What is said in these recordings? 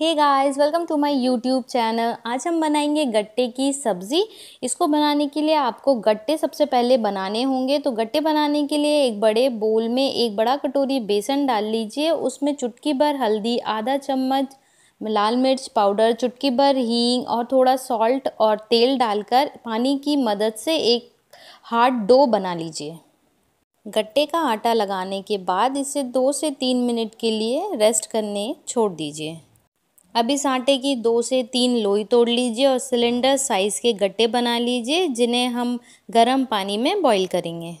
hey guys welcome to my YouTube channel आज हम बनाएंगे गट्टे की सब्ज़ी इसको बनाने के लिए आपको गट्टे सबसे पहले बनाने होंगे तो गट्टे बनाने के लिए एक बड़े बोल में एक बड़ा कटोरी बेसन डाल लीजिए उसमें चुटकी भर हल्दी आधा चम्मच लाल मिर्च पाउडर चुटकी भर हींग और थोड़ा सॉल्ट और तेल डालकर पानी की मदद से एक हार्ड डो बना लीजिए गट्टे का आटा लगाने के बाद इसे दो से तीन मिनट के लिए रेस्ट करने छोड़ दीजिए अब इस आटे की दो से तीन लोई तोड़ लीजिए और सिलेंडर साइज़ के गट्टे बना लीजिए जिन्हें हम गर्म पानी में बॉईल करेंगे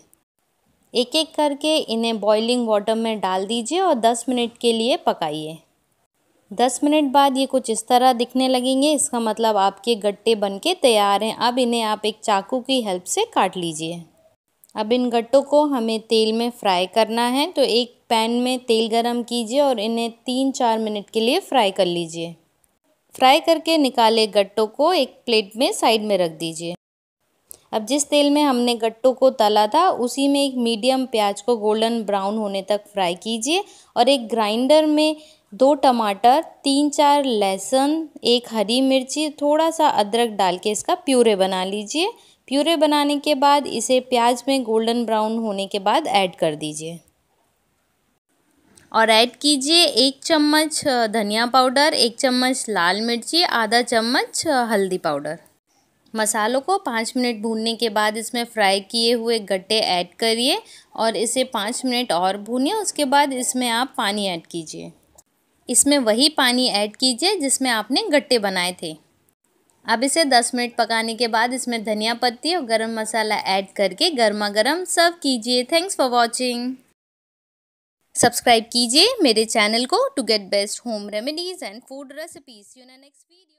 एक एक करके इन्हें बॉइलिंग वाटर में डाल दीजिए और 10 मिनट के लिए पकाइए 10 मिनट बाद ये कुछ इस तरह दिखने लगेंगे इसका मतलब आपके गट्टे बनके तैयार हैं अब इन्हें आप एक चाकू की हेल्प से काट लीजिए अब इन गट्टों को हमें तेल में फ्राई करना है तो एक पैन में तेल गरम कीजिए और इन्हें तीन चार मिनट के लिए फ्राई कर लीजिए फ्राई करके निकाले गट्टों को एक प्लेट में साइड में रख दीजिए अब जिस तेल में हमने गट्टों को तला था उसी में एक मीडियम प्याज को गोल्डन ब्राउन होने तक फ्राई कीजिए और एक ग्राइंडर में दो टमाटर तीन चार लहसुन एक हरी मिर्ची थोड़ा सा अदरक डाल के इसका प्यूरे बना लीजिए प्यूरे बनाने के बाद इसे प्याज में गोल्डन ब्राउन होने के बाद ऐड कर दीजिए और ऐड कीजिए एक चम्मच धनिया पाउडर एक चम्मच लाल मिर्ची आधा चम्मच हल्दी पाउडर मसालों को पाँच मिनट भूनने के बाद इसमें फ्राई किए हुए गट्टे ऐड करिए और इसे पाँच मिनट और भूनिए उसके बाद इसमें आप पानी ऐड कीजिए इसमें वही पानी ऐड कीजिए जिसमें आपने गट्टे बनाए थे अब इसे दस मिनट पकाने के बाद इसमें धनिया पत्ती और गरम मसाला ऐड करके गर्मा गर्म सर्व कीजिए थैंक्स फॉर वॉचिंग सब्सक्राइब कीजिए मेरे चैनल को to get best home remedies and food recipes you next video